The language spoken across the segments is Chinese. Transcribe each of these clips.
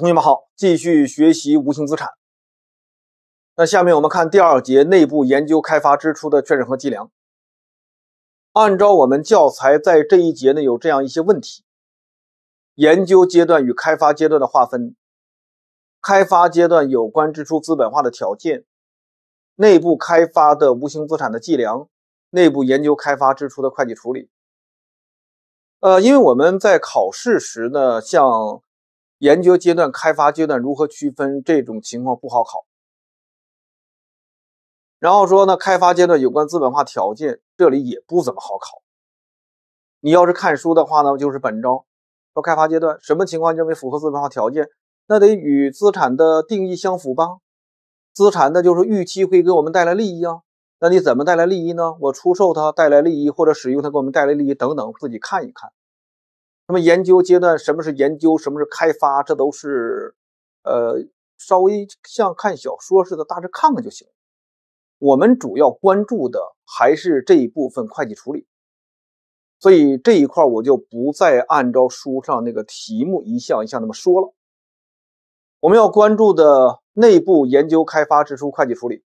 同学们好，继续学习无形资产。那下面我们看第二节内部研究开发支出的确认和计量。按照我们教材，在这一节呢有这样一些问题：研究阶段与开发阶段的划分，开发阶段有关支出资本化的条件，内部开发的无形资产的计量，内部研究开发支出的会计处理。呃，因为我们在考试时呢，像研究阶段、开发阶段如何区分？这种情况不好考。然后说呢，开发阶段有关资本化条件，这里也不怎么好考。你要是看书的话呢，就是本章说开发阶段什么情况认为符合资本化条件，那得与资产的定义相符吧？资产呢，就是预期会给我们带来利益啊。那你怎么带来利益呢？我出售它带来利益，或者使用它给我们带来利益等等，自己看一看。那么研究阶段，什么是研究，什么是开发，这都是，呃，稍微像看小说似的，大致看看就行。我们主要关注的还是这一部分会计处理，所以这一块我就不再按照书上那个题目一项一项那么说了。我们要关注的内部研究开发支出会计处理，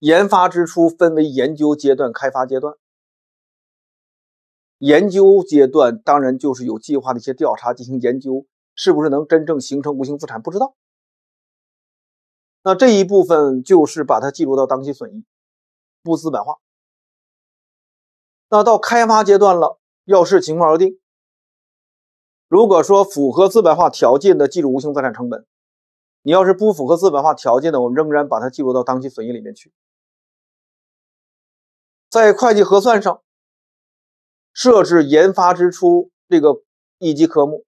研发支出分为研究阶段、开发阶段。研究阶段当然就是有计划的一些调查进行研究，是不是能真正形成无形资产不知道。那这一部分就是把它记录到当期损益，不资本化。那到开发阶段了，要视情况而定。如果说符合资本化条件的，记录无形资产成本；你要是不符合资本化条件的，我们仍然把它记录到当期损益里面去。在会计核算上。设置研发支出这个一级科目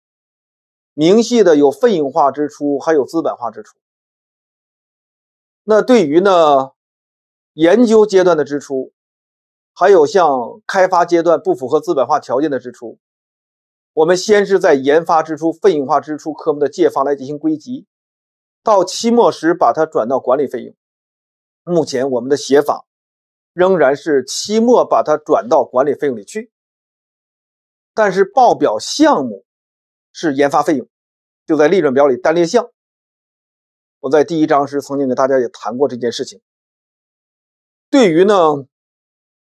明细的有费用化支出，还有资本化支出。那对于呢研究阶段的支出，还有像开发阶段不符合资本化条件的支出，我们先是在研发支出费用化支出科目的借方来进行归集，到期末时把它转到管理费用。目前我们的写法仍然是期末把它转到管理费用里去。但是报表项目是研发费用，就在利润表里单列项。我在第一章时曾经给大家也谈过这件事情。对于呢，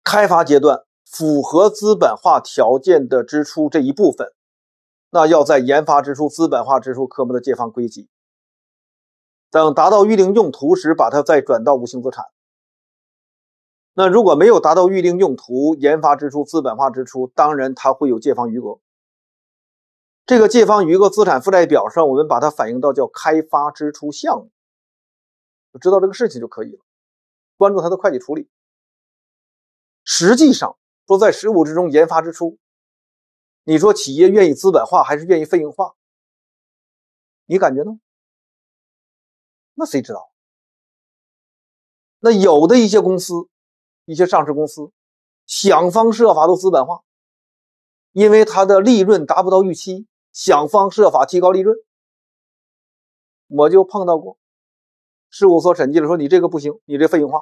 开发阶段符合资本化条件的支出这一部分，那要在研发支出、资本化支出科目的借方归集，等达到预定用途时，把它再转到无形资产。那如果没有达到预定用途，研发支出、资本化支出，当然它会有借方余额。这个借方余额，资产负债表上我们把它反映到叫开发支出项目，知道这个事情就可以了。关注它的会计处理。实际上说，在实务之中，研发支出，你说企业愿意资本化还是愿意费用化？你感觉呢？那谁知道？那有的一些公司。一些上市公司想方设法都资本化，因为它的利润达不到预期，想方设法提高利润。我就碰到过，事务所审计了，说你这个不行，你这费用化。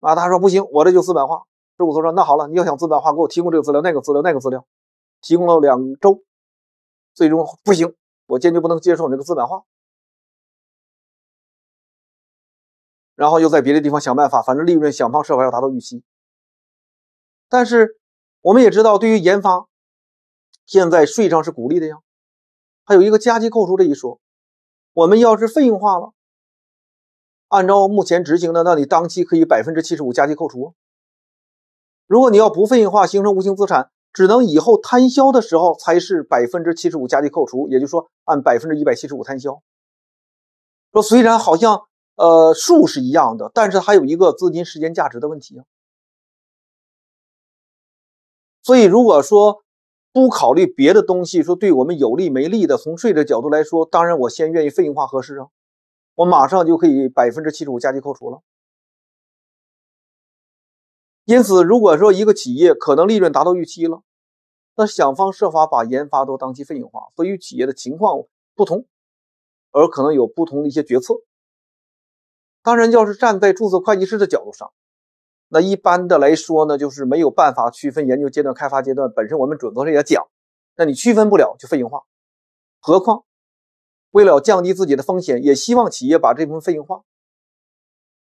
啊，他说不行，我这就资本化。事务所说那好了，你要想资本化，给我提供这个资料、那个资料、那个资料。提供了两周，最终不行，我坚决不能接受你这个资本化。然后又在别的地方想办法，反正利润想方设法要达到预期。但是我们也知道，对于研发，现在税上是鼓励的呀，还有一个加计扣除这一说。我们要是费用化了，按照目前执行的，那你当期可以百分之七十五加计扣除。如果你要不费用化，形成无形资产，只能以后摊销的时候才是百分之七十五加计扣除，也就是说按百分之一百七十五摊销。说虽然好像。呃，数是一样的，但是它有一个资金时间价值的问题。所以，如果说不考虑别的东西，说对我们有利没利的，从税的角度来说，当然我先愿意费用化合适啊，我马上就可以百分之七十五加计扣除了。因此，如果说一个企业可能利润达到预期了，那想方设法把研发都当期费用化，所以企业的情况不同，而可能有不同的一些决策。当然，要是站在注册会计师的角度上，那一般的来说呢，就是没有办法区分研究阶段、开发阶段本身。我们准则上也讲，那你区分不了就费用化。何况，为了降低自己的风险，也希望企业把这部分费用化，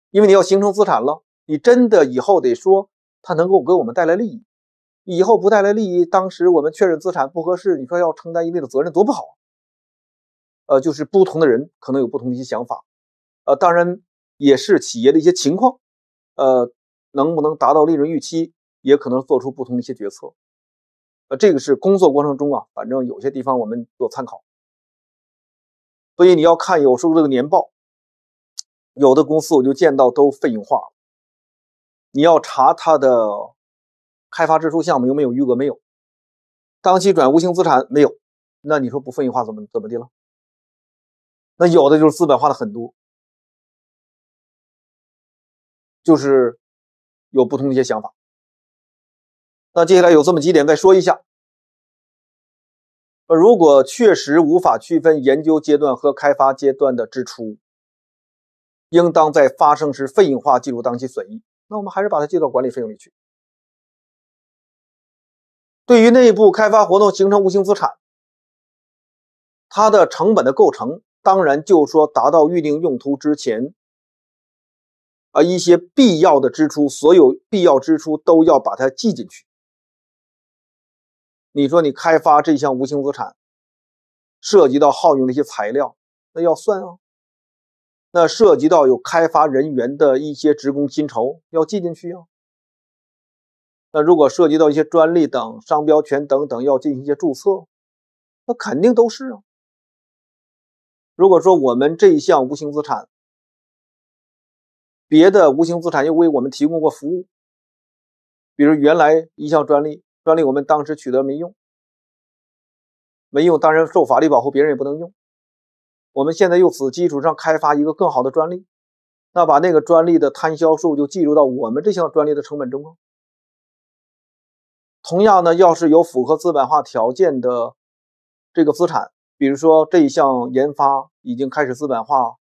因为你要形成资产了，你真的以后得说它能够给我们带来利益，以后不带来利益，当时我们确认资产不合适，你说要承担一定的责任多不好。呃，就是不同的人可能有不同的一些想法。呃，当然。也是企业的一些情况，呃，能不能达到利润预期，也可能做出不同的一些决策，呃，这个是工作过程中啊，反正有些地方我们做参考。所以你要看有时候这个年报，有的公司我就见到都费用化了，你要查他的开发支出项目有没有余额没有，当期转无形资产没有，那你说不费用化怎么怎么的了？那有的就是资本化的很多。就是有不同的一些想法。那接下来有这么几点再说一下：如果确实无法区分研究阶段和开发阶段的支出，应当在发生时费用化计入当期损益。那我们还是把它记到管理费用里去。对于内部开发活动形成无形资产，它的成本的构成，当然就说达到预定用途之前。啊，一些必要的支出，所有必要支出都要把它记进去。你说你开发这项无形资产，涉及到耗用的一些材料，那要算啊。那涉及到有开发人员的一些职工薪酬要记进去啊。那如果涉及到一些专利等、商标权等等，要进行一些注册，那肯定都是。啊。如果说我们这一项无形资产，别的无形资产又为我们提供过服务，比如原来一项专利，专利我们当时取得没用，没用，当然受法律保护，别人也不能用。我们现在又此基础上开发一个更好的专利，那把那个专利的摊销数就计入到我们这项专利的成本中。同样呢，要是有符合资本化条件的这个资产，比如说这一项研发已经开始资本化。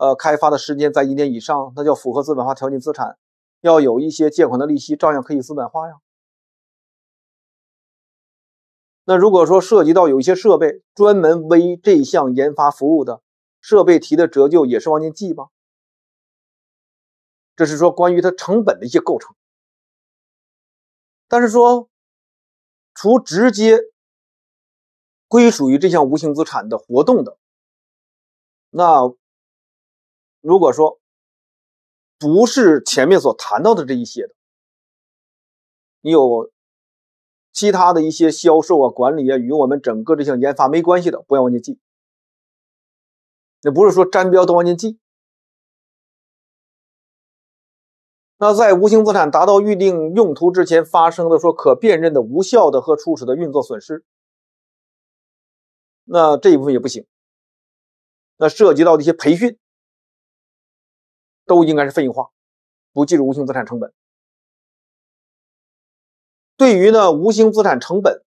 呃，开发的时间在一年以上，那叫符合资本化条件。资产要有一些借款的利息，照样可以资本化呀。那如果说涉及到有一些设备专门为这项研发服务的设备提的折旧，也是往前记吗？这是说关于它成本的一些构成。但是说，除直接归属于这项无形资产的活动的，那。如果说不是前面所谈到的这一些的，你有其他的一些销售啊、管理啊，与我们整个这项研发没关系的，不要往进记。那不是说沾标都往进记。那在无形资产达到预定用途之前发生的说可辨认的无效的和初始的运作损失，那这一部分也不行。那涉及到的一些培训。都应该是费用化，不计入无形资产成本。对于呢无形资产成本，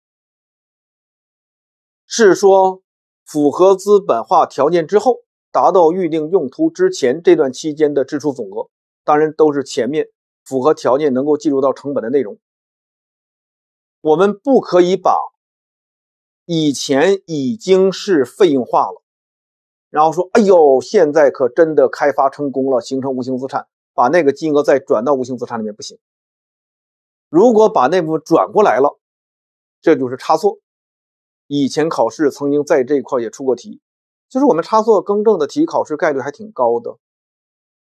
是说符合资本化条件之后，达到预定用途之前这段期间的支出总额，当然都是前面符合条件能够计入到成本的内容。我们不可以把以前已经是费用化了。然后说：“哎呦，现在可真的开发成功了，形成无形资产，把那个金额再转到无形资产里面不行。如果把那部分转过来了，这就是差错。以前考试曾经在这一块也出过题，就是我们差错更正的题，考试概率还挺高的。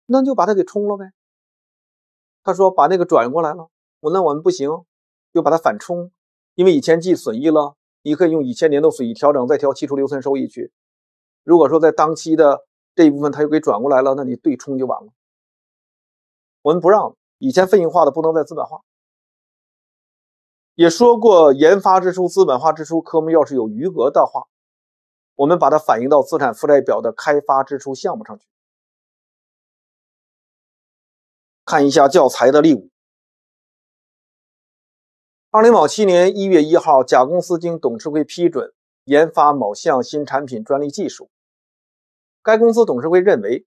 那就把它给冲了呗。”他说：“把那个转过来了，我那我们不行，就把它反冲，因为以前记损益了，你可以用以前年度损益调整再调期初留存收益去。”如果说在当期的这一部分他又给转过来了，那你对冲就完了。我们不让以前费用化的不能再资本化，也说过研发支出、资本化支出科目要是有余额的话，我们把它反映到资产负债表的开发支出项目上去。看一下教材的例五：二零某七年一月一号，甲公司经董事会批准研发某项新产品专利技术。该公司董事会认为，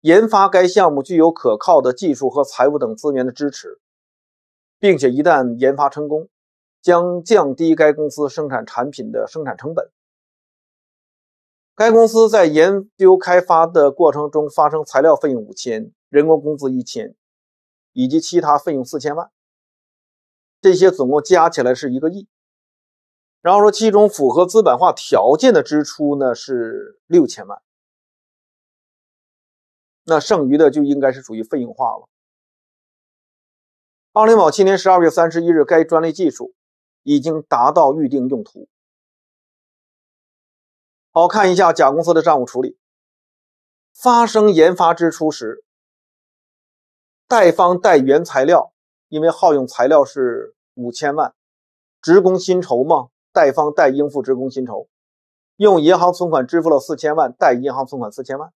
研发该项目具有可靠的技术和财务等资源的支持，并且一旦研发成功，将降低该公司生产产品的生产成本。该公司在研究开发的过程中发生材料费用五千、人工工资一千，以及其他费用四千万，这些总共加起来是一个亿。然后说，其中符合资本化条件的支出呢是六千万，那剩余的就应该是属于费用化了。二零一七年十二月三十一日，该专利技术已经达到预定用途。好看一下甲公司的账务处理，发生研发支出时，贷方贷原材料，因为耗用材料是五千万，职工薪酬嘛。贷方代应付职工薪酬，用银行存款支付了四千万，贷银行存款四千万。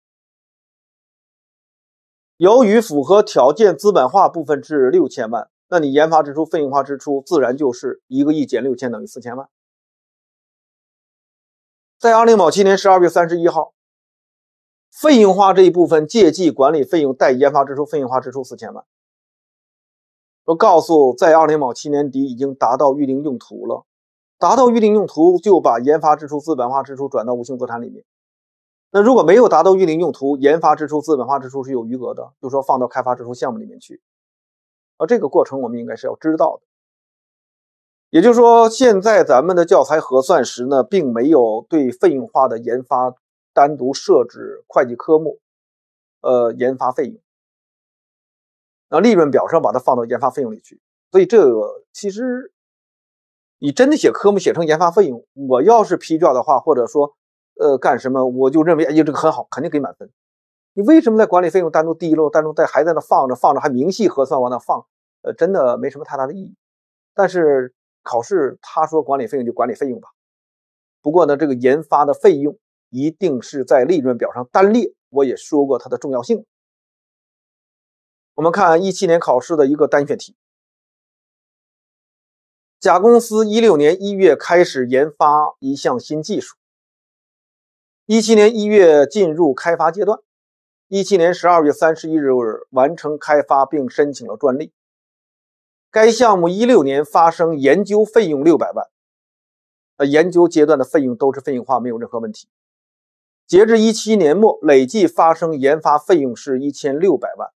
由于符合条件资本化部分是六千万，那你研发支出费用化支出自然就是一个亿减六千等于四千万。在二零一七年十二月三十一号，费用化这一部分借记管理费用，贷研发支出费用化支出四千万。我告诉在二零一七年底已经达到预定用途了。达到预定用途就把研发支出资本化支出转到无形资产里面。那如果没有达到预定用途，研发支出资本化支出是有余额的，就说放到开发支出项目里面去。啊，这个过程我们应该是要知道的。也就是说，现在咱们的教材核算时呢，并没有对费用化的研发单独设置会计科目，呃，研发费用。那利润表上把它放到研发费用里去。所以这个其实。你真的写科目写成研发费用，我要是批卷的话，或者说，呃，干什么，我就认为，哎呦，这个很好，肯定给满分。你为什么在管理费用单独第一楼单独在还在那放着放着还明细核算完了放，呃，真的没什么太大的意义。但是考试他说管理费用就管理费用吧。不过呢，这个研发的费用一定是在利润表上单列。我也说过它的重要性。我们看一七年考试的一个单选题。甲公司一六年一月开始研发一项新技术，一七年一月进入开发阶段，一七年十二月三十一日完成开发并申请了专利。该项目一六年发生研究费用六百万，呃，研究阶段的费用都是费用化，没有任何问题。截至一七年末，累计发生研发费用是一千六百万，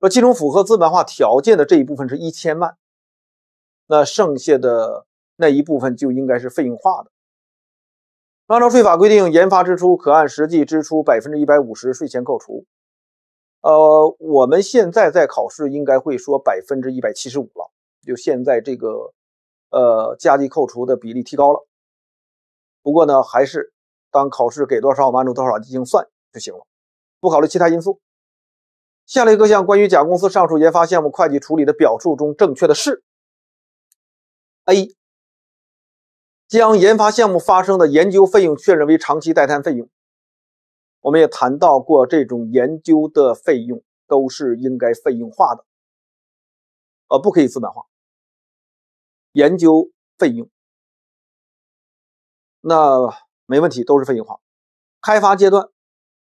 而其中符合资本化条件的这一部分是一千万。那剩下的那一部分就应该是费用化的。按照税法规定，研发支出可按实际支出百分之一百五十税前扣除。呃，我们现在在考试应该会说百分之一百七十五了，就现在这个，呃，加计扣除的比例提高了。不过呢，还是当考试给多少按照多少进行算就行了，不考虑其他因素。下列各项关于甲公司上述研发项目会计处理的表述中，正确的是。A 将研发项目发生的研究费用确认为长期待摊费用。我们也谈到过，这种研究的费用都是应该费用化的，呃，不可以资本化。研究费用那没问题，都是费用化。开发阶段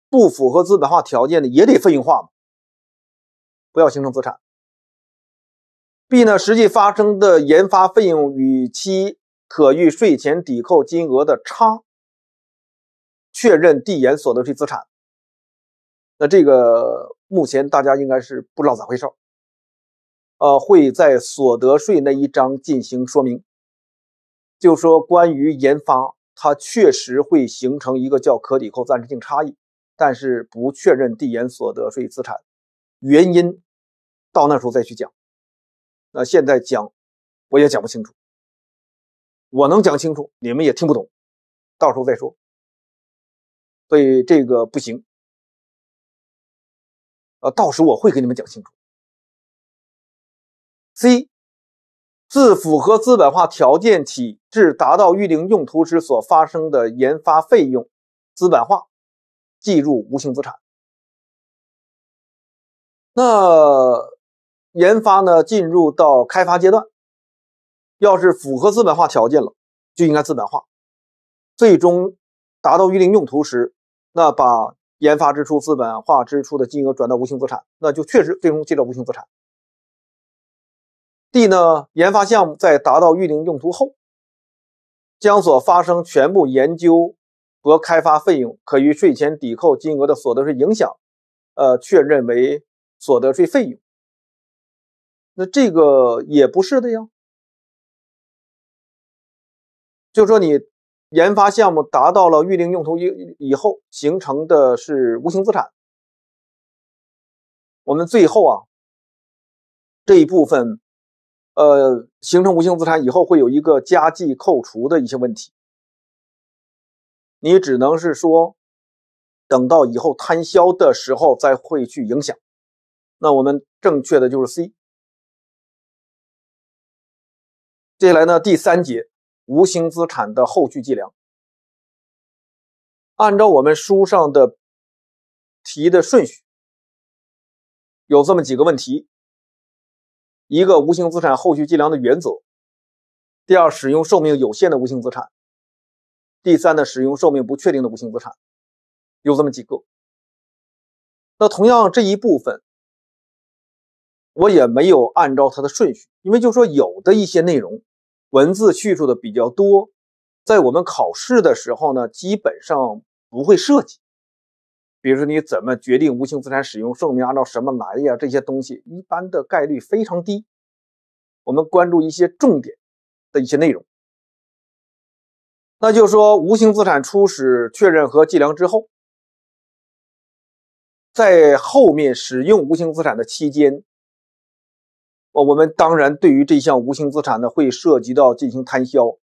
不符合资本化条件的，也得费用化嘛，不要形成资产。B 呢？实际发生的研发费用与其可预税前抵扣金额的差，确认递延所得税资产。那这个目前大家应该是不知道咋回事，呃，会在所得税那一章进行说明，就说关于研发，它确实会形成一个叫可抵扣暂时性差异，但是不确认递延所得税资产，原因到那时候再去讲。那现在讲我也讲不清楚，我能讲清楚你们也听不懂，到时候再说，所以这个不行。呃，到时我会给你们讲清楚。C 自符合资本化条件，体制达到预定用途时所发生的研发费用，资本化，计入无形资产。那。研发呢，进入到开发阶段，要是符合资本化条件了，就应该资本化。最终达到预定用途时，那把研发支出、资本化支出的金额转到无形资产，那就确实最终进到无形资产。D 呢，研发项目在达到预定用途后，将所发生全部研究和开发费用，可于税前抵扣金额的所得税影响，呃，确认为所得税费用。那这个也不是的呀，就说你研发项目达到了预定用途以以后形成的是无形资产，我们最后啊这一部分，呃形成无形资产以后会有一个加计扣除的一些问题，你只能是说等到以后摊销的时候再会去影响，那我们正确的就是 C。接下来呢？第三节无形资产的后续计量，按照我们书上的提的顺序，有这么几个问题：一个无形资产后续计量的原则；第二，使用寿命有限的无形资产；第三呢，使用寿命不确定的无形资产，有这么几个。那同样这一部分，我也没有按照它的顺序，因为就说有的一些内容。文字叙述的比较多，在我们考试的时候呢，基本上不会涉及。比如说，你怎么决定无形资产使用寿命，按照什么来呀？这些东西一般的概率非常低。我们关注一些重点的一些内容。那就说无形资产初始确认和计量之后，在后面使用无形资产的期间。我们当然对于这项无形资产呢，会涉及到进行摊销，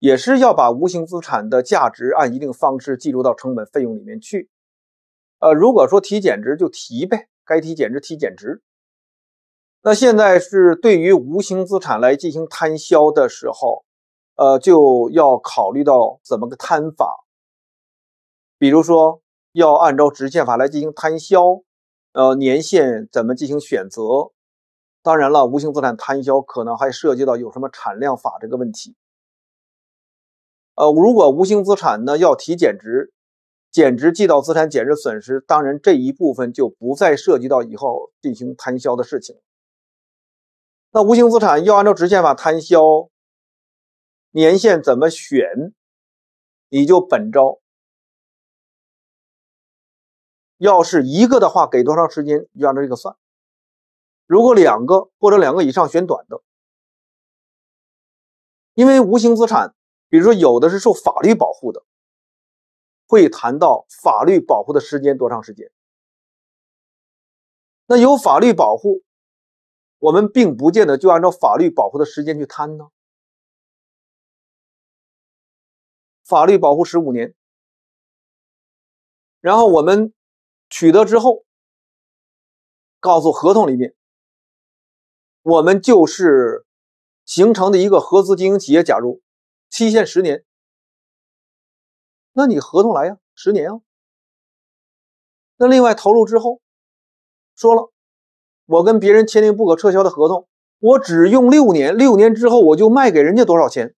也是要把无形资产的价值按一定方式计入到成本费用里面去。呃，如果说提减值就提呗，该提减值提减值。那现在是对于无形资产来进行摊销的时候，呃，就要考虑到怎么个摊法，比如说要按照直线法来进行摊销，呃，年限怎么进行选择。当然了，无形资产摊销可能还涉及到有什么产量法这个问题。呃，如果无形资产呢要提减值，减值记到资产减值损失，当然这一部分就不再涉及到以后进行摊销的事情。那无形资产要按照直线法摊销，年限怎么选？你就本着要是一个的话，给多长时间就按照这个算。如果两个或者两个以上选短的，因为无形资产，比如说有的是受法律保护的，会谈到法律保护的时间多长时间。那有法律保护，我们并不见得就按照法律保护的时间去摊呢。法律保护十五年，然后我们取得之后，告诉合同里面。我们就是形成的一个合资经营企业。假如期限十年，那你合同来呀，十年哦。那另外投入之后，说了，我跟别人签订不可撤销的合同，我只用六年，六年之后我就卖给人家多少钱？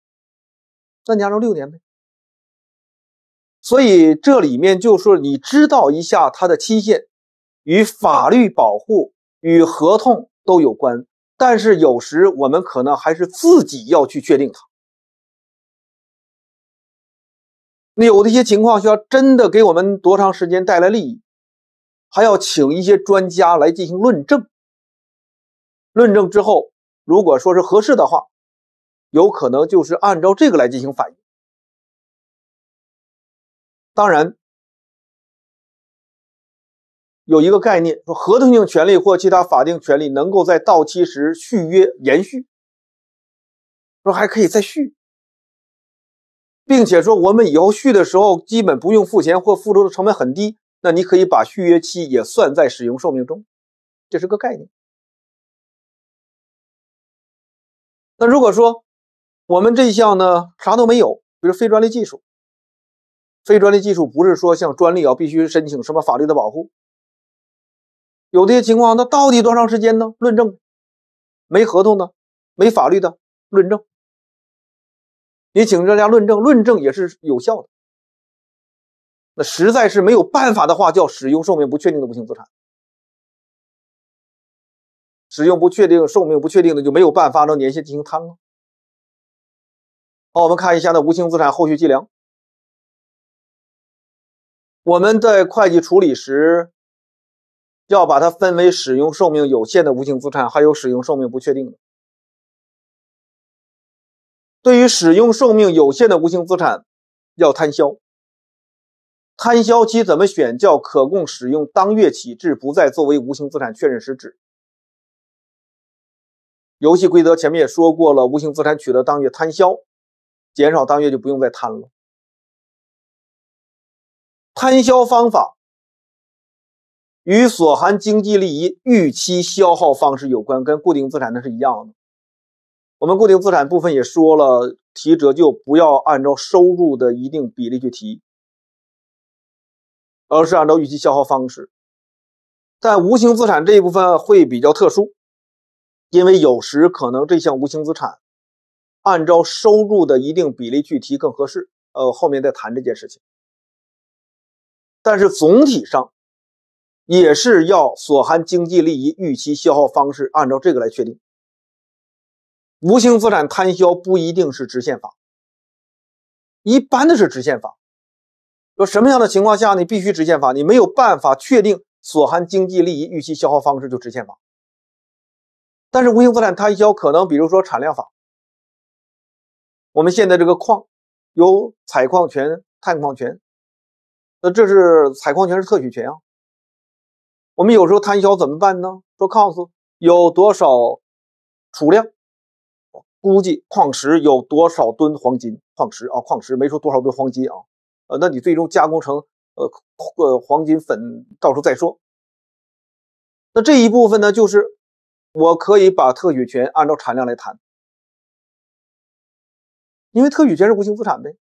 那你按照六年呗。所以这里面就说你知道一下它的期限，与法律保护与合同都有关。但是有时我们可能还是自己要去确定它。那有的一些情况需要真的给我们多长时间带来利益，还要请一些专家来进行论证。论证之后，如果说是合适的话，有可能就是按照这个来进行反应。当然。有一个概念，说合同性权利或其他法定权利能够在到期时续约延续，说还可以再续，并且说我们以后续的时候基本不用付钱或付出的成本很低，那你可以把续约期也算在使用寿命中，这是个概念。那如果说我们这一项呢啥都没有，比如非专利技术，非专利技术不是说像专利要必须申请什么法律的保护。有这些情况，那到底多长时间呢？论证，没合同的，没法律的论证，你请专家论证，论证也是有效的。那实在是没有办法的话，叫使用寿命不确定的无形资产，使用不确定寿命不确定的就没有办法让年限进行摊了。好，我们看一下那无形资产后续计量，我们在会计处理时。要把它分为使用寿命有限的无形资产，还有使用寿命不确定的。对于使用寿命有限的无形资产，要摊销。摊销期怎么选？叫可供使用当月起至不再作为无形资产确认时止。游戏规则前面也说过了，无形资产取得当月摊销，减少当月就不用再摊了。摊销方法。与所含经济利益预期消耗方式有关，跟固定资产那是一样的。我们固定资产部分也说了，提折旧不要按照收入的一定比例去提，而是按照预期消耗方式。但无形资产这一部分会比较特殊，因为有时可能这项无形资产按照收入的一定比例去提更合适。呃，后面再谈这件事情。但是总体上。也是要所含经济利益预期消耗方式按照这个来确定。无形资产摊销不一定是直线法，一般的是直线法。说什么样的情况下你必须直线法？你没有办法确定所含经济利益预期消耗方式就直线法。但是无形资产摊销可能，比如说产量法。我们现在这个矿有采矿权、探矿权，那这是采矿权是特许权啊。我们有时候摊销怎么办呢？说 cost 有多少储量，估计矿石有多少吨黄金矿石啊？矿石没说多少吨黄金啊？呃，那你最终加工成呃呃黄金粉，到时候再说。那这一部分呢，就是我可以把特许权按照产量来谈，因为特许权是无形资产呗。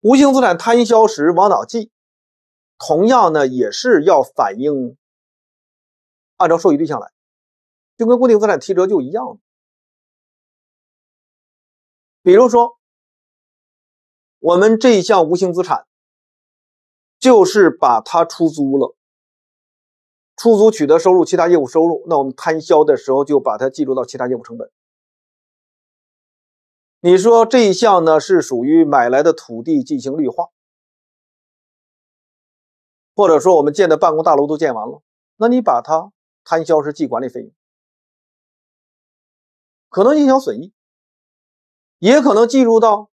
无形资产摊销时往哪记？同样呢，也是要反映，按照受益对象来，就跟固定资产提折旧一样。比如说，我们这一项无形资产，就是把它出租了，出租取得收入，其他业务收入，那我们摊销的时候就把它计入到其他业务成本。你说这一项呢，是属于买来的土地进行绿化。或者说，我们建的办公大楼都建完了，那你把它摊销是计管理费用，可能影响损益，也可能计入到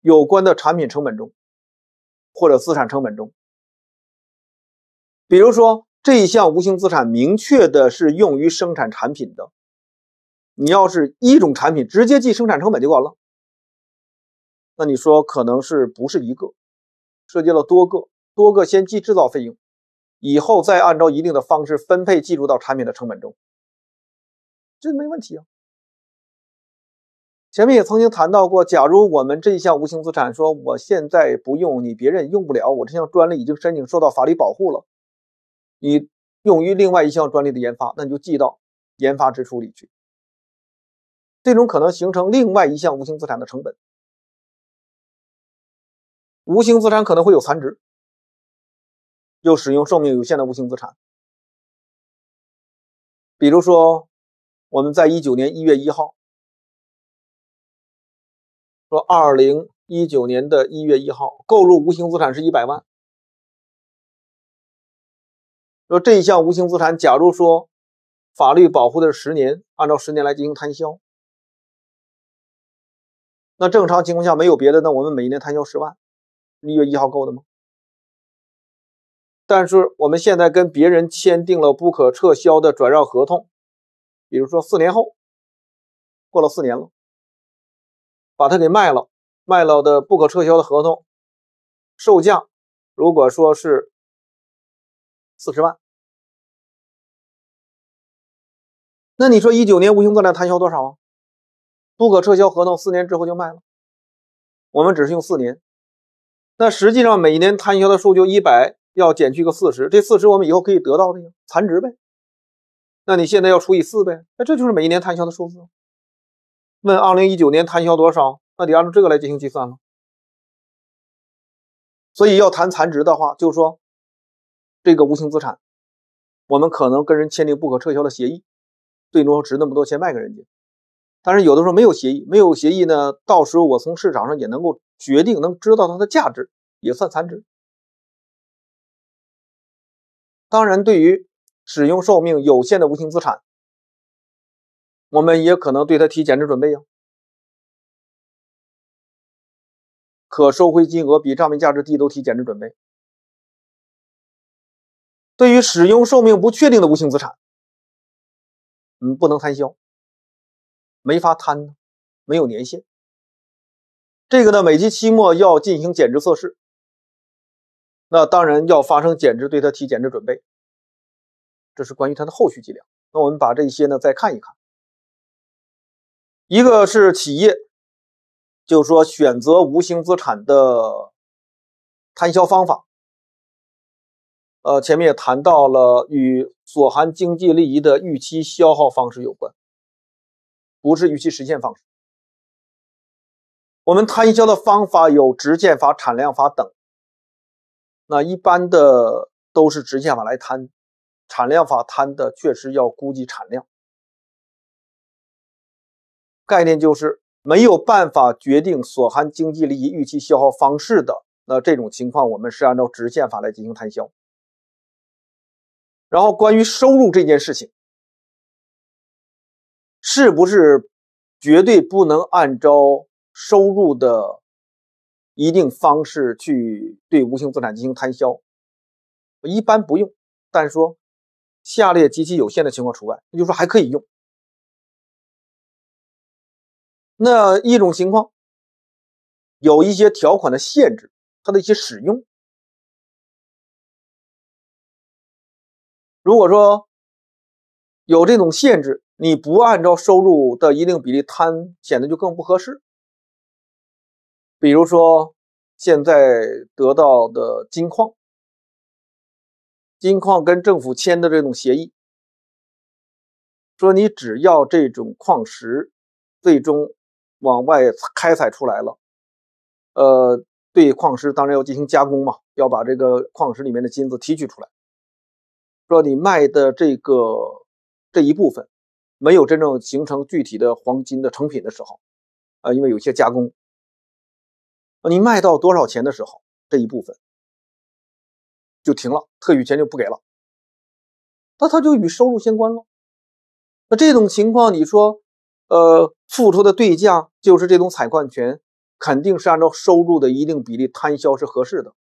有关的产品成本中，或者资产成本中。比如说，这一项无形资产明确的是用于生产产品的，你要是一种产品直接计生产成本就完了。那你说可能是不是一个，涉及了多个？多个先计制造费用，以后再按照一定的方式分配计入到产品的成本中，这没问题啊。前面也曾经谈到过，假如我们这一项无形资产说我现在不用你，别人用不了，我这项专利已经申请受到法律保护了，你用于另外一项专利的研发，那你就记到研发支出里去。这种可能形成另外一项无形资产的成本，无形资产可能会有残值。又使用寿命有限的无形资产，比如说，我们在一九年一月一号说，二零一九年的一月一号购入无形资产是一百万。说这一项无形资产，假如说法律保护的是十年，按照十年来进行摊销。那正常情况下没有别的，那我们每年摊销十万。一月一号购的吗？但是我们现在跟别人签订了不可撤销的转让合同，比如说四年后，过了四年了，把它给卖了，卖了的不可撤销的合同，售价如果说是四十万，那你说一九年无形资产摊销多少啊？不可撤销合同四年之后就卖了，我们只是用四年，那实际上每年摊销的数就一百。要减去个四十，这四十我们以后可以得到的呀，残值呗。那你现在要除以四呗，那这就是每一年摊销的数字。问二零一九年摊销多少？那得按照这个来进行计算了。所以要谈残值的话，就是说这个无形资产，我们可能跟人签订不可撤销的协议，最终值那么多钱卖给人家。但是有的时候没有协议，没有协议呢，到时候我从市场上也能够决定，能知道它的价值，也算残值。当然，对于使用寿命有限的无形资产，我们也可能对它提减值准备呀。可收回金额比账面价值低都提减值准备。对于使用寿命不确定的无形资产，嗯，不能摊销，没法摊呢，没有年限。这个呢，每期期末要进行减值测试。那当然要发生减值，对他提减值准备，这是关于他的后续计量。那我们把这一些呢再看一看，一个是企业，就是说选择无形资产的摊销方法。呃，前面也谈到了与所含经济利益的预期消耗方式有关，不是预期实现方式。我们摊销的方法有直线法、产量法等。那一般的都是直线法来摊，产量法摊的确实要估计产量。概念就是没有办法决定所含经济利益预期消耗方式的那这种情况，我们是按照直线法来进行摊销。然后关于收入这件事情，是不是绝对不能按照收入的？一定方式去对无形资产进行摊销，一般不用，但说下列极其有限的情况除外，就说还可以用。那一种情况有一些条款的限制，它的一些使用，如果说有这种限制，你不按照收入的一定比例摊，显得就更不合适。比如说，现在得到的金矿，金矿跟政府签的这种协议，说你只要这种矿石最终往外开采出来了，呃，对矿石当然要进行加工嘛，要把这个矿石里面的金子提取出来。说你卖的这个这一部分，没有真正形成具体的黄金的成品的时候，啊，因为有些加工。你卖到多少钱的时候，这一部分就停了，特许权就不给了。那它就与收入相关了。那这种情况，你说，呃，付出的对价就是这种采矿权，肯定是按照收入的一定比例摊销是合适的。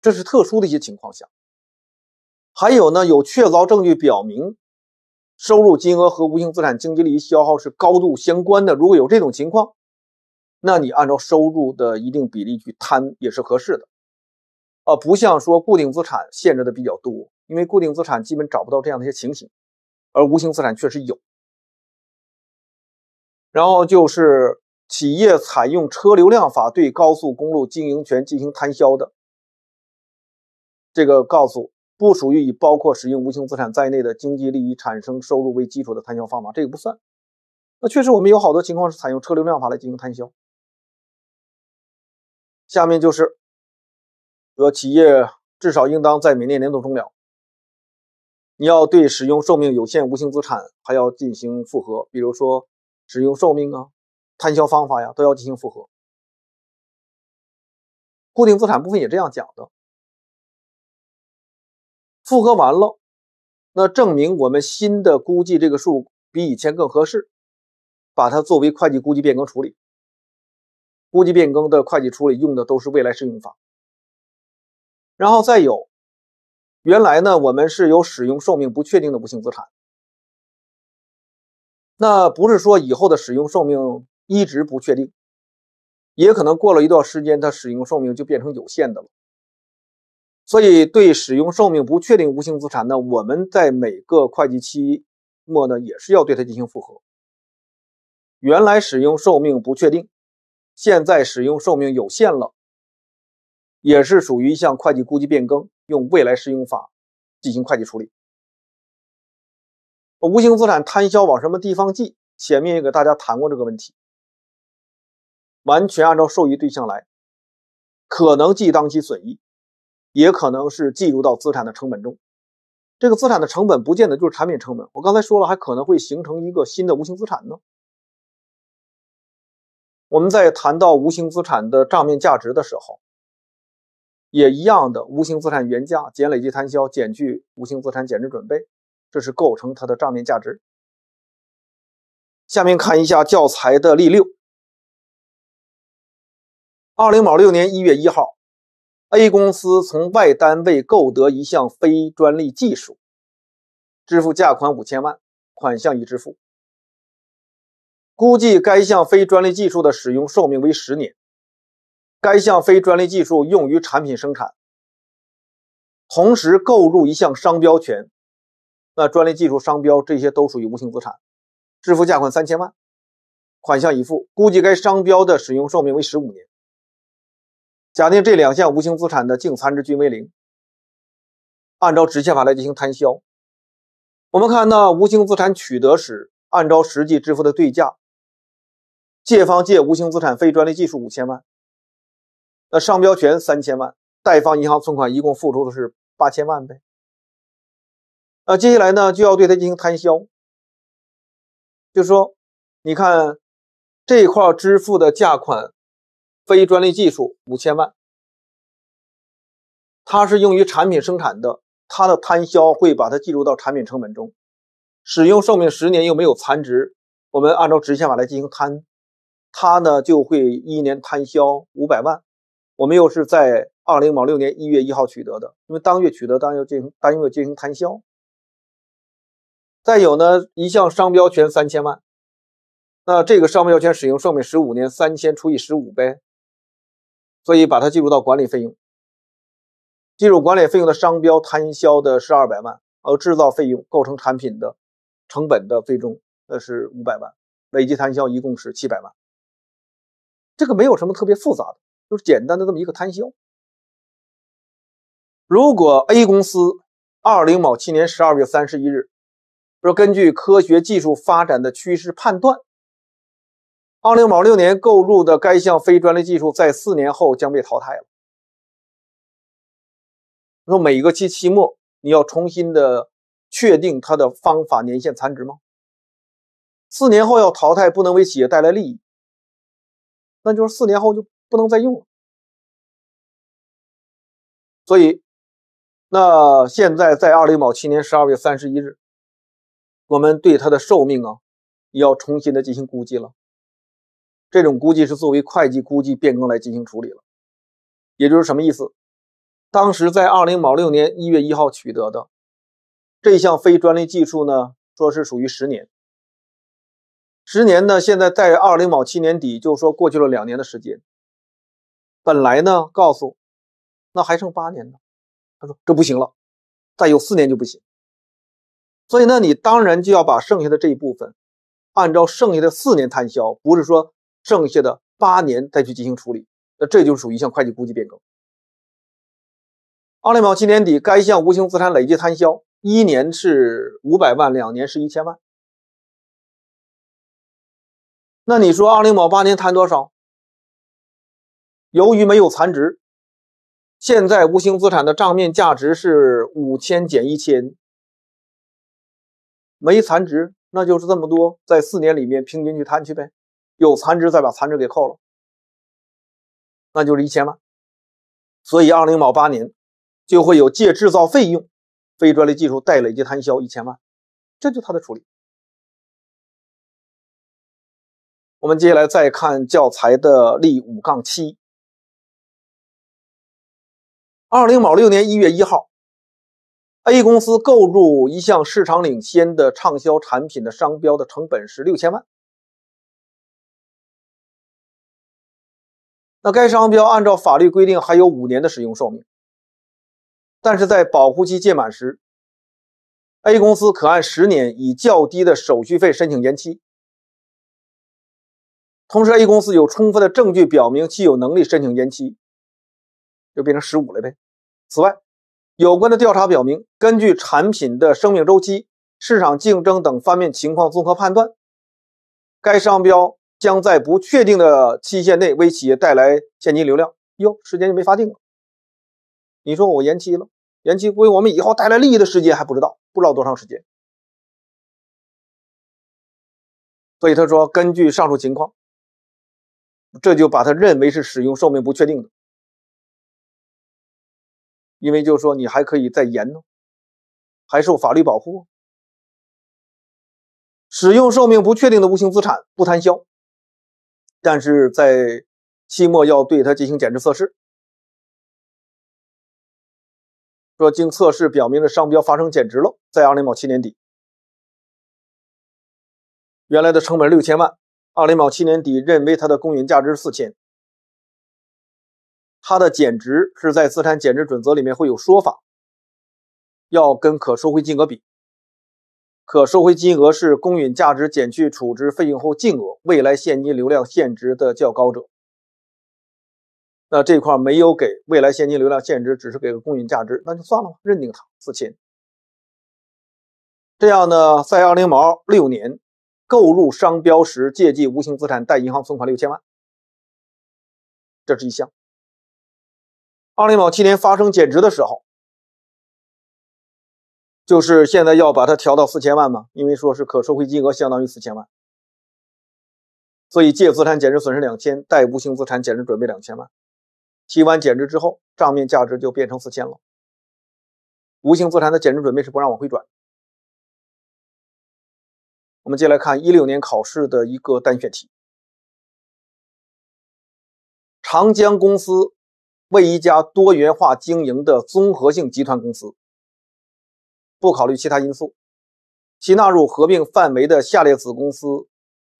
这是特殊的一些情况下。还有呢，有确凿证据表明。收入金额和无形资产经济利益消耗是高度相关的。如果有这种情况，那你按照收入的一定比例去摊也是合适的，啊，不像说固定资产限制的比较多，因为固定资产基本找不到这样的一些情形，而无形资产确实有。然后就是企业采用车流量法对高速公路经营权进行摊销的，这个告诉。不属于以包括使用无形资产在内的经济利益产生收入为基础的摊销方法，这个不算。那确实，我们有好多情况是采用车流量法来进行摊销。下面就是，说企业至少应当在每年年度终了，你要对使用寿命有限无形资产还要进行复核，比如说使用寿命啊、摊销方法呀，都要进行复核。固定资产部分也这样讲的。复核完了，那证明我们新的估计这个数比以前更合适，把它作为会计估计变更处理。估计变更的会计处理用的都是未来适用法。然后再有，原来呢我们是有使用寿命不确定的无形资产，那不是说以后的使用寿命一直不确定，也可能过了一段时间它使用寿命就变成有限的了。所以，对使用寿命不确定无形资产呢，我们在每个会计期末呢，也是要对它进行复核。原来使用寿命不确定，现在使用寿命有限了，也是属于一项会计估计变更，用未来适用法进行会计处理。无形资产摊销往什么地方记？前面也给大家谈过这个问题，完全按照受益对象来，可能记当期损益。也可能是计入到资产的成本中，这个资产的成本不见得就是产品成本。我刚才说了，还可能会形成一个新的无形资产呢。我们在谈到无形资产的账面价值的时候，也一样的，无形资产原价减累计摊销减去无形资产减值准备，这是构成它的账面价值。下面看一下教材的例六，二零二六年一月一号。A 公司从外单位购得一项非专利技术，支付价款五千万，款项已支付。估计该项非专利技术的使用寿命为十年。该项非专利技术用于产品生产。同时购入一项商标权，那专利技术、商标这些都属于无形资产，支付价款三千万，款项已付。估计该商标的使用寿命为十五年。假定这两项无形资产的净残值均为零，按照直线法来进行摊销。我们看到无形资产取得时，按照实际支付的对价，借方借无形资产非专利技术五千万，那商标权三千万，贷方银行存款一共付出的是八千万呗。那接下来呢，就要对它进行摊销，就说，你看这块支付的价款。非专利技术五千万，它是用于产品生产的，它的摊销会把它计入到产品成本中。使用寿命十年又没有残值，我们按照直线法来进行摊，它呢就会一年摊销五百万。我们又是在二零某六年一月一号取得的，因为当月取得，当月进行当月进行摊销。再有呢，一项商标权三千万，那这个商标权使用寿命十五年，三千除以十五呗。所以把它计入到管理费用，计入管理费用的商标摊销的是二百万，而制造费用构成产品的成本的最终那是五百万，累计摊销一共是七百万，这个没有什么特别复杂的，就是简单的这么一个摊销。如果 A 公司二零某七年十二月三十一日说根据科学技术发展的趋势判断。二零某六年购入的该项非专利技术，在四年后将被淘汰了。说每个期期末你要重新的确定它的方法年限残值吗？四年后要淘汰，不能为企业带来利益，那就是四年后就不能再用了。所以，那现在在二零某七年十二月三十一日，我们对它的寿命啊，要重新的进行估计了。这种估计是作为会计估计变更来进行处理了，也就是什么意思？当时在二零某六年一月一号取得的这项非专利技术呢，说是属于十年。十年呢，现在在二零某七年底，就说过去了两年的时间。本来呢，告诉那还剩八年呢，他说这不行了，再有四年就不行。所以呢，你当然就要把剩下的这一部分，按照剩下的四年摊销，不是说。剩下的八年再去进行处理，那这就属于一项会计估计变更。奥利宝今年底该项无形资产累计摊销一年是五百万，两年是一千万。那你说奥利宝八年摊多少？由于没有残值，现在无形资产的账面价值是五千减一千，没残值，那就是这么多，在四年里面平均去摊去呗。有残值再把残值给扣了，那就是一千万。所以二零某八年就会有借制造费用、非专利技术待累计摊销一千万，这就是的处理。我们接下来再看教材的例五杠七。二零某六年一月一号，A 公司购入一项市场领先的畅销产品的商标的成本是六千万。那该商标按照法律规定还有五年的使用寿命，但是在保护期届满时，A 公司可按十年以较低的手续费申请延期。同时，A 公司有充分的证据表明其有能力申请延期，就变成十五了呗。此外，有关的调查表明，根据产品的生命周期、市场竞争等方面情况综合判断，该商标。将在不确定的期限内为企业带来现金流量哟，时间就没法定了。你说我延期了，延期为我们以后带来利益的时间还不知道，不知道多长时间。所以他说，根据上述情况，这就把它认为是使用寿命不确定的，因为就是说你还可以再延呢，还受法律保护。使用寿命不确定的无形资产不摊销。但是在期末要对它进行减值测试，说经测试表明的商标发生减值了。在二零一七年底，原来的成本六千万，二零一七年底认为它的公允价值四千，它的减值是在资产减值准则里面会有说法，要跟可收回金额比。可收回金额是公允价值减去处置费用后净额，未来现金流量现值的较高者。那这块没有给未来现金流量现值，只是给个公允价值，那就算了，认定它四千。这样呢，在二零毛六年购入商标时借记无形资产，贷银行存款六千万，这是一项。二零幺七年发生减值的时候。就是现在要把它调到四千万嘛，因为说是可收回金额相当于四千万，所以借资产减值损失两千，贷无形资产减值准备两千万。提完减值之后，账面价值就变成四千了。无形资产的减值准备是不让往回转。我们接来看一六年考试的一个单选题：长江公司为一家多元化经营的综合性集团公司。不考虑其他因素，其纳入合并范围的下列子公司，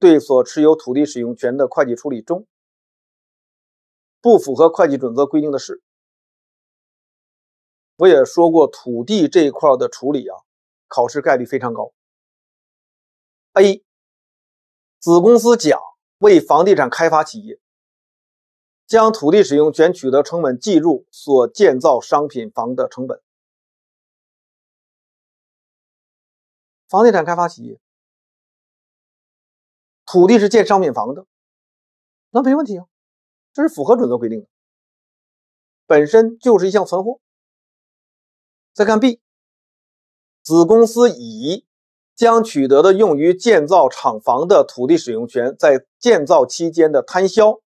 对所持有土地使用权的会计处理中，不符合会计准则规定的是？我也说过土地这一块的处理啊，考试概率非常高。A. 子公司甲为房地产开发企业，将土地使用权取得成本计入所建造商品房的成本。房地产开发企业，土地是建商品房的，那没问题啊，这是符合准则规定的，本身就是一项存货。再看 B，子公司乙将取得的用于建造厂房的土地使用权在建造期间的摊销，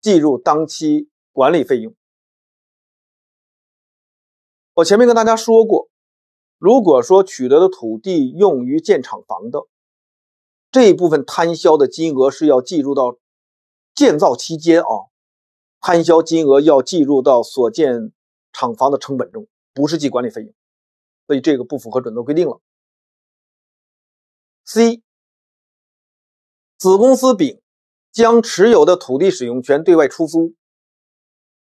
计入当期管理费用。我前面跟大家说过。如果说取得的土地用于建厂房的这一部分摊销的金额是要计入到建造期间啊，摊销金额要计入到所建厂房的成本中，不是计管理费用，所以这个不符合准则规定了。C 子公司丙将持有的土地使用权对外出租，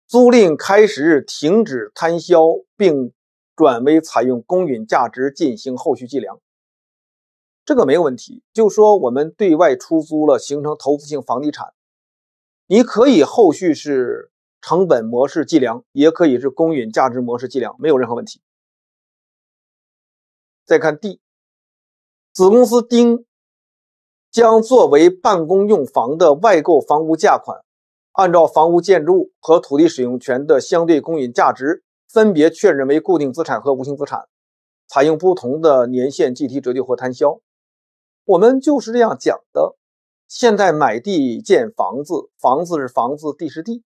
租赁开始日停止摊销并。转为采用公允价值进行后续计量，这个没有问题。就说我们对外出租了，形成投资性房地产，你可以后续是成本模式计量，也可以是公允价值模式计量，没有任何问题。再看 D，子公司丁将作为办公用房的外购房屋价款，按照房屋建筑物和土地使用权的相对公允价值。分别确认为固定资产和无形资产，采用不同的年限计提折旧或摊销。我们就是这样讲的。现在买地建房子，房子是房子，地是地，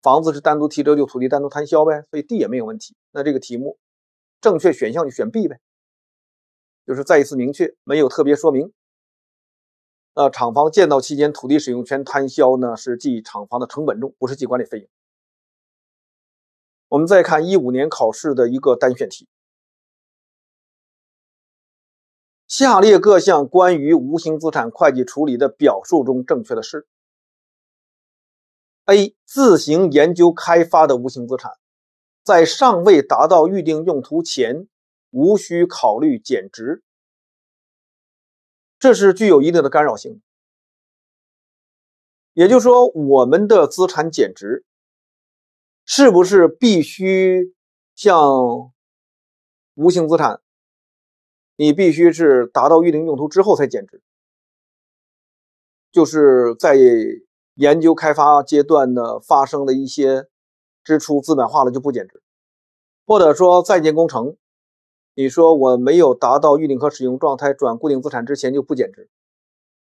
房子是单独提折旧，土地单独摊销呗，所以地也没有问题。那这个题目正确选项就选 B 呗，就是再一次明确，没有特别说明。那厂房建造期间土地使用权摊销呢，是计厂房的成本中，不是计管理费用。我们再看一五年考试的一个单选题：下列各项关于无形资产会计处理的表述中，正确的是？A. 自行研究开发的无形资产，在尚未达到预定用途前，无需考虑减值。这是具有一定的干扰性。也就是说，我们的资产减值。是不是必须像无形资产，你必须是达到预定用途之后才减值？就是在研究开发阶段的发生的一些支出资本化了就不减值，或者说在建工程，你说我没有达到预定和使用状态转固定资产之前就不减值，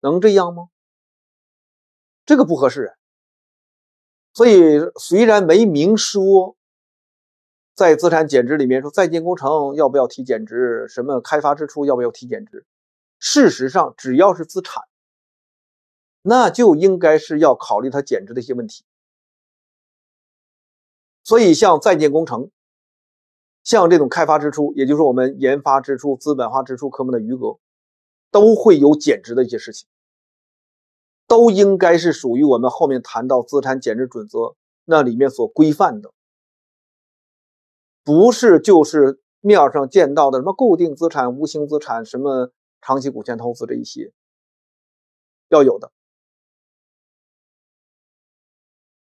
能这样吗？这个不合适啊。所以，虽然没明说，在资产减值里面说在建工程要不要提减值，什么开发支出要不要提减值？事实上，只要是资产，那就应该是要考虑它减值的一些问题。所以，像在建工程，像这种开发支出，也就是我们研发支出、资本化支出科目的余额，都会有减值的一些事情。都应该是属于我们后面谈到资产减值准则那里面所规范的，不是就是面上见到的什么固定资产、无形资产、什么长期股权投资这一些要有的。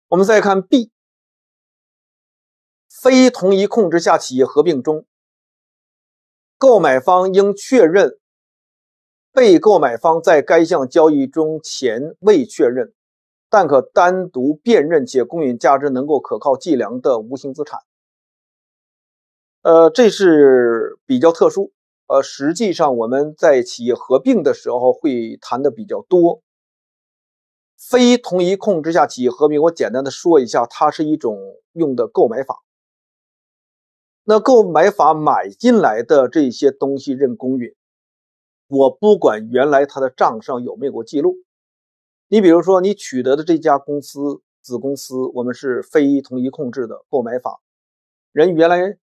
我们再看 B，非同一控制下企业合并中，购买方应确认。被购买方在该项交易中前未确认，但可单独辨认且公允价值能够可靠计量的无形资产，呃，这是比较特殊。呃，实际上我们在企业合并的时候会谈的比较多。非同一控制下企业合并，我简单的说一下，它是一种用的购买法。那购买法买进来的这些东西认公允。我不管原来他的账上有没有过记录，你比如说你取得的这家公司子公司，我们是非同一控制的购买法，人原来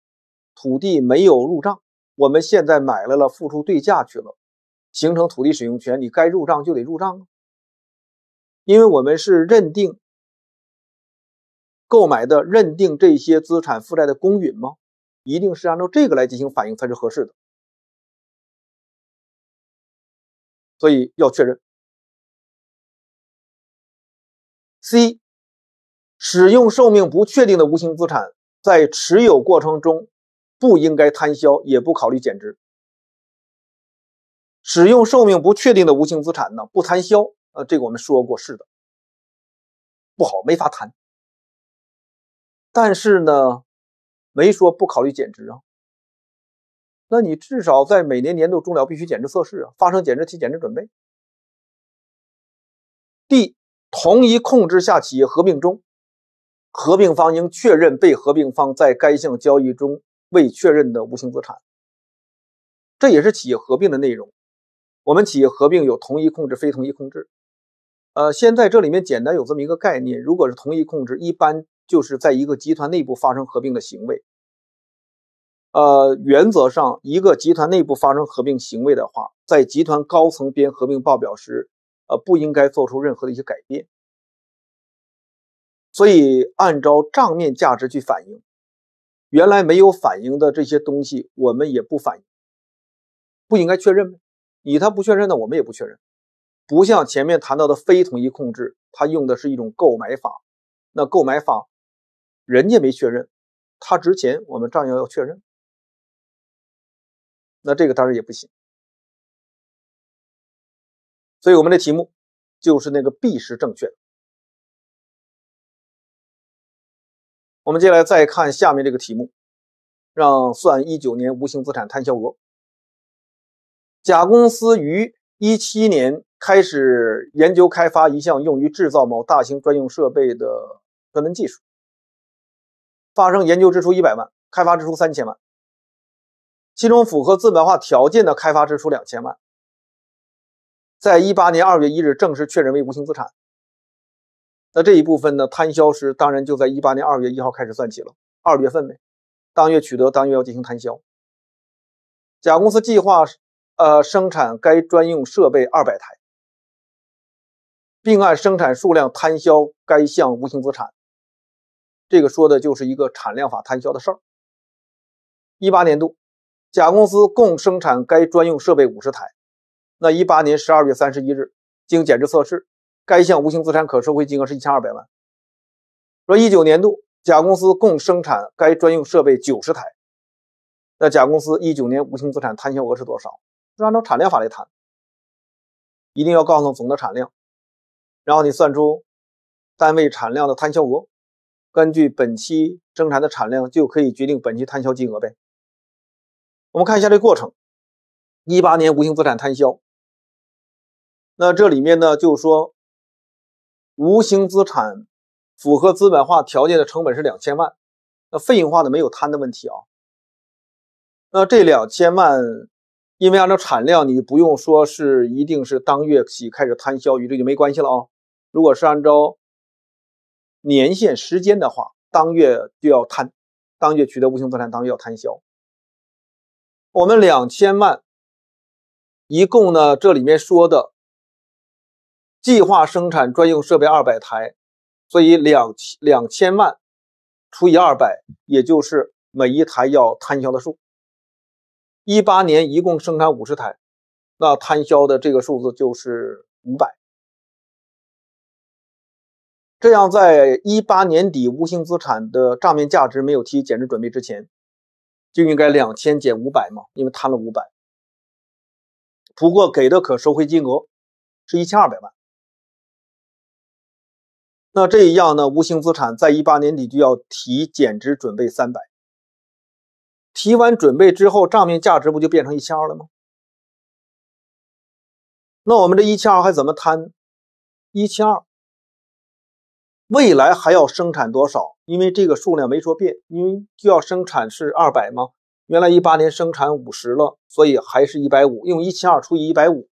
土地没有入账，我们现在买来了，付出对价去了，形成土地使用权，你该入账就得入账啊，因为我们是认定购买的，认定这些资产负债的公允吗？一定是按照这个来进行反映才是合适的。所以要确认。C，使用寿命不确定的无形资产在持有过程中，不应该摊销，也不考虑减值。使用寿命不确定的无形资产呢，不摊销，呃，这个我们说过是的，不好，没法摊。但是呢，没说不考虑减值啊。那你至少在每年年度终了必须减值测试啊，发生减值期减值准备。D，同一控制下企业合并中，合并方应确认被合并方在该项交易中未确认的无形资产。这也是企业合并的内容。我们企业合并有同一控制、非同一控制。呃，现在这里面简单有这么一个概念，如果是同一控制，一般就是在一个集团内部发生合并的行为。呃，原则上，一个集团内部发生合并行为的话，在集团高层编合并报表时，呃，不应该做出任何的一些改变。所以，按照账面价值去反映，原来没有反映的这些东西，我们也不反映。不应该确认吗？以他不确认的，我们也不确认。不像前面谈到的非统一控制，他用的是一种购买法，那购买法人家没确认，他值钱，我们照样要确认。那这个当然也不行，所以我们的题目就是那个 B 是正确的。我们接下来再看下面这个题目，让算一九年无形资产摊销额。甲公司于一七年开始研究开发一项用于制造某大型专用设备的专门技术，发生研究支出一百万，开发支出三千万。其中符合资本化条件的开发支出两千万，在一八年二月一日正式确认为无形资产。那这一部分呢，摊销时当然就在一八年二月一号开始算起了，二月份呗，当月取得，当月要进行摊销。甲公司计划呃生产该专用设备二百台，并按生产数量摊销该项无形资产。这个说的就是一个产量法摊销的事儿。一八年度。甲公司共生产该专用设备五十台，那一八年十二月三十一日经减值测试，该项无形资产可收回金额是一千二百万。说一九年度，甲公司共生产该专用设备九十台，那甲公司一九年无形资产摊销额是多少？是按照产量法来谈，一定要告诉总的产量，然后你算出单位产量的摊销额，根据本期生产的产量就可以决定本期摊销金额呗。我们看一下这过程，一八年无形资产摊销。那这里面呢，就是说无形资产符合资本化条件的成本是两千万，那费用化的没有摊的问题啊。那这两千万，因为按照产量，你不用说是一定是当月起开始摊销，与这就没关系了啊。如果是按照年限时间的话，当月就要摊，当月取得无形资产，当月要摊销。我们两千万，一共呢？这里面说的计划生产专用设备二百台，所以两千两千万除以二百，也就是每一台要摊销的数。一八年一共生产五十台，那摊销的这个数字就是五百。这样，在一八年底无形资产的账面价值没有提减值准备之前。就应该两千减五百嘛，因为贪了五百。不过给的可收回金额是一千二百万。那这一样呢，无形资产在一八年底就要提减值准备三百。提完准备之后，账面价值不就变成一千二了吗？那我们这一千二还怎么贪？一千二。未来还要生产多少？因为这个数量没说变，因为就要生产是二百吗？原来一八年生产五十了，所以还是一百五，用一千二除以一百五，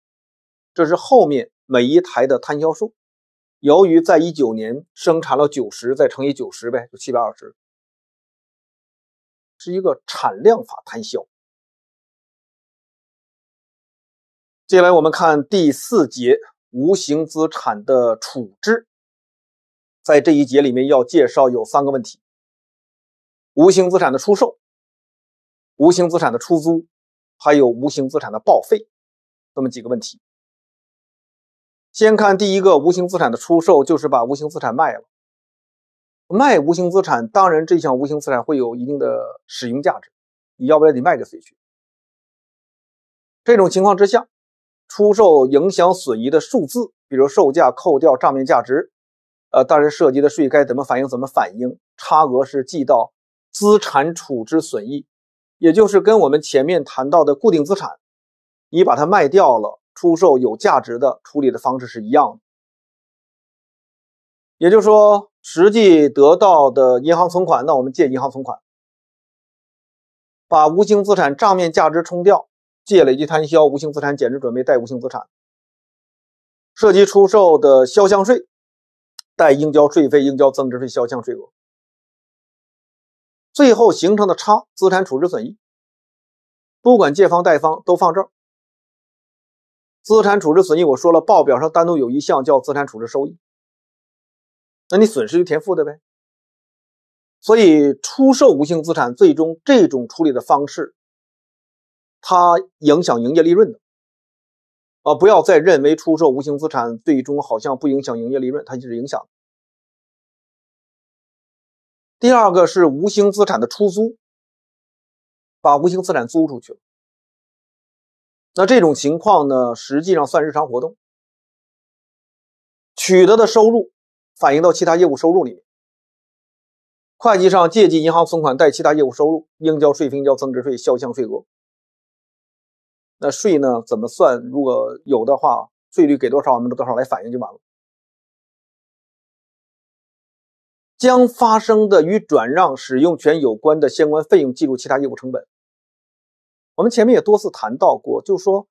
这是后面每一台的摊销数。由于在一九年生产了九十，再乘以九十呗，就七百二十，是一个产量法摊销。接下来我们看第四节无形资产的处置。在这一节里面要介绍有三个问题：无形资产的出售、无形资产的出租，还有无形资产的报废，这么几个问题。先看第一个，无形资产的出售，就是把无形资产卖了。卖无形资产，当然这项无形资产会有一定的使用价值，你要不然得卖给谁去？这种情况之下，出售影响损益的数字，比如售价扣掉账面价值。呃，当然涉及的税该怎么反映怎么反映，差额是记到资产处置损益，也就是跟我们前面谈到的固定资产，你把它卖掉了，出售有价值的处理的方式是一样的。也就是说，实际得到的银行存款，那我们借银行存款，把无形资产账面价值冲掉，借累计摊销无形资产减值准备贷无形资产，涉及出售的销项税。待应交税费、应交增值税、销项税额，最后形成的差资产处置损益，不管借方贷方都放这儿。资产处置损益，我说了，报表上单独有一项叫资产处置收益，那你损失就填负的呗。所以出售无形资产，最终这种处理的方式，它影响营业利润的。啊，不要再认为出售无形资产最终好像不影响营业利润，它就是影响。第二个是无形资产的出租，把无形资产租出去了，那这种情况呢，实际上算日常活动，取得的收入反映到其他业务收入里面，会计上借记银行存款，贷其他业务收入，应交税费交增值税销项税额。那税呢怎么算？如果有的话，税率给多少，我们多少来反映就完了。将发生的与转让使用权有关的相关费用计入其他业务成本。我们前面也多次谈到过，就是说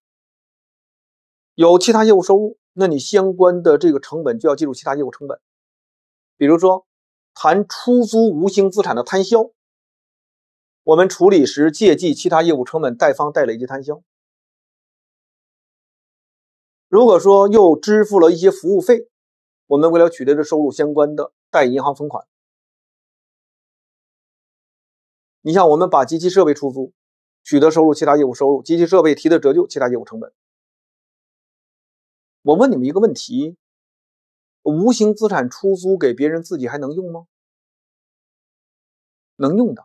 有其他业务收入，那你相关的这个成本就要计入其他业务成本。比如说谈出租无形资产的摊销，我们处理时借记其他业务成本，贷方贷累计摊销。如果说又支付了一些服务费，我们为了取得这收入相关的贷银行存款。你像我们把机器设备出租，取得收入，其他业务收入；机器设备提的折旧，其他业务成本。我问你们一个问题：无形资产出租给别人，自己还能用吗？能用的。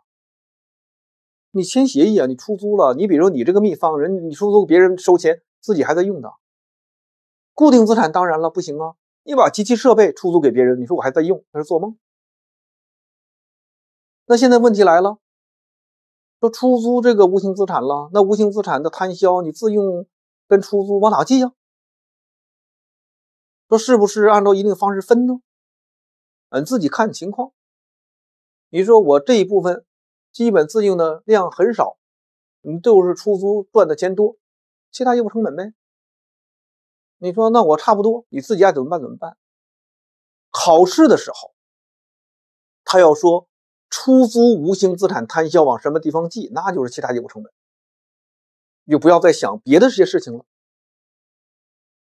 你签协议啊，你出租了，你比如你这个秘方，人你出租别人收钱，自己还在用的。固定资产当然了，不行啊！你把机器设备出租给别人，你说我还在用，那是做梦。那现在问题来了，说出租这个无形资产了，那无形资产的摊销你自用跟出租往哪记啊？说是不是按照一定方式分呢？嗯，自己看情况。你说我这一部分基本自用的量很少，你就是出租赚的钱多，其他业务成本呗。你说那我差不多，你自己爱怎么办怎么办。考试的时候，他要说出租无形资产摊销往什么地方寄，那就是其他业务成本，就不要再想别的这些事情了。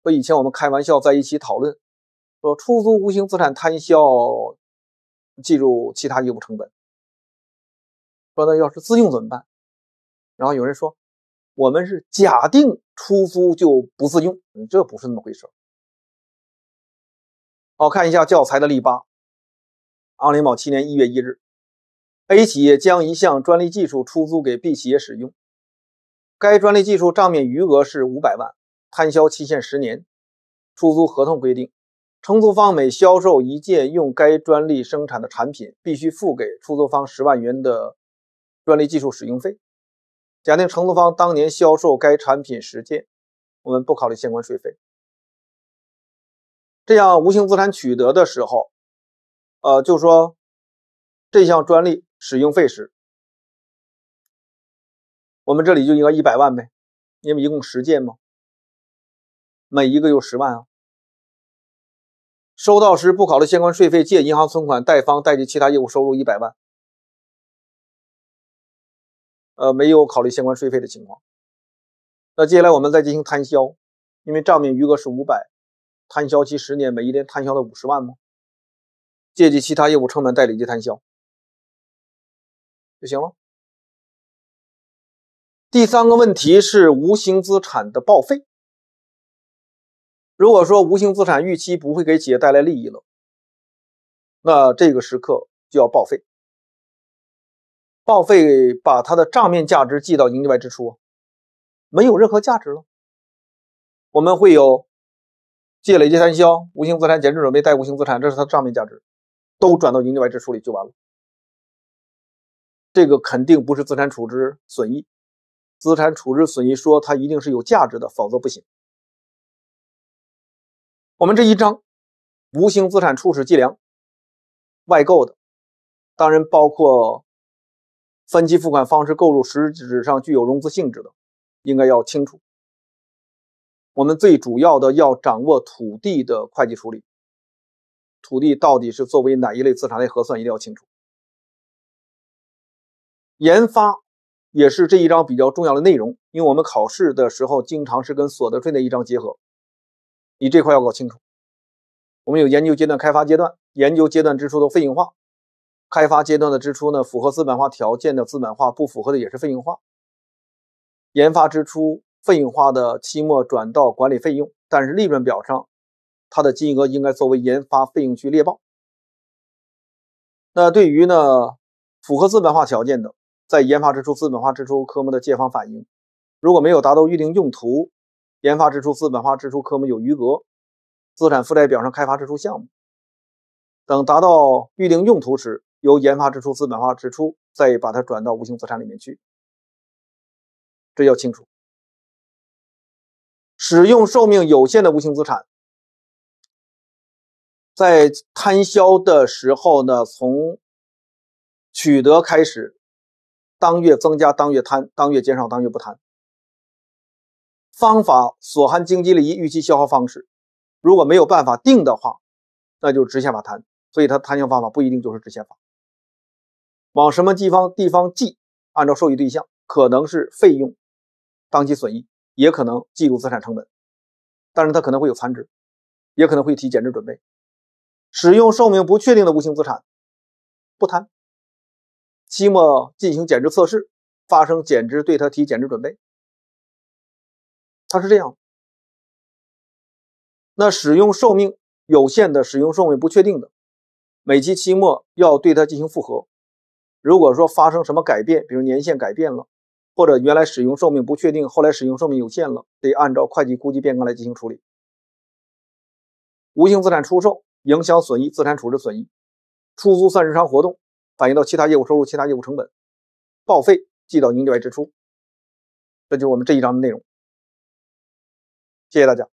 和以前我们开玩笑在一起讨论，说出租无形资产摊销计入其他业务成本，说那要是自用怎么办？然后有人说。我们是假定出租就不自用，这不是那么回事好，看一下教材的例八。二零一七年一月一日，A 企业将一项专利技术出租给 B 企业使用，该专利技术账面余额是五百万，摊销期限十年。出租合同规定，承租方每销售一件用该专利生产的产品，必须付给出租方十万元的专利技术使用费。假定承租方当年销售该产品十件，我们不考虑相关税费。这样无形资产取得的时候，呃，就说这项专利使用费时，我们这里就应该一百万呗，因为一共十件嘛，每一个有十万啊。收到时不考虑相关税费，借银行存款贷方贷记其他业务收入一百万。呃，没有考虑相关税费的情况。那接下来我们再进行摊销，因为账面余额是五百，摊销期十年，每一年摊销了五十万吗？借记其他业务成本，贷及摊销，就行了。第三个问题是无形资产的报废。如果说无形资产预期不会给企业带来利益了，那这个时刻就要报废。报废，把它的账面价值记到营业外支出，没有任何价值了。我们会有借累计摊销、无形资产减值准备贷无形资产，这是它的账面价值，都转到营业外支出里就完了。这个肯定不是资产处置损益，资产处置损益说它一定是有价值的，否则不行。我们这一章无形资产初始计量，外购的，当然包括。分期付款方式购入实质上具有融资性质的，应该要清楚。我们最主要的要掌握土地的会计处理，土地到底是作为哪一类资产来核算，一定要清楚。研发也是这一章比较重要的内容，因为我们考试的时候经常是跟所得税那一章结合，你这块要搞清楚。我们有研究阶段、开发阶段，研究阶段支出的费用化。开发阶段的支出呢，符合资本化条件的资本化，不符合的也是费用化。研发支出费用化的期末转到管理费用，但是利润表上它的金额应该作为研发费用去列报。那对于呢，符合资本化条件的，在研发支出资本化支出科目的借方反映，如果没有达到预定用途，研发支出资本化支出科目有余额，资产负债表上开发支出项目，等达到预定用途时。由研发支出、资本化支出再把它转到无形资产里面去，这要清楚。使用寿命有限的无形资产，在摊销的时候呢，从取得开始，当月增加当月摊，当月减少当月不摊。方法所含经济利益预期消耗方式，如果没有办法定的话，那就直线法摊。所以它摊销方法不一定就是直线法。往什么地方地方记？按照受益对象，可能是费用、当期损益，也可能计入资产成本。但是它可能会有残值，也可能会提减值准备。使用寿命不确定的无形资产不谈。期末进行减值测试，发生减值对它提减值准备。它是这样。那使用寿命有限的、使用寿命不确定的，每期期末要对它进行复核。如果说发生什么改变，比如年限改变了，或者原来使用寿命不确定，后来使用寿命有限了，得按照会计估计变更来进行处理。无形资产出售影响损益，资产处置损益，出租算日常活动，反映到其他业务收入、其他业务成本。报废记到营业外支出。这就是我们这一章的内容。谢谢大家。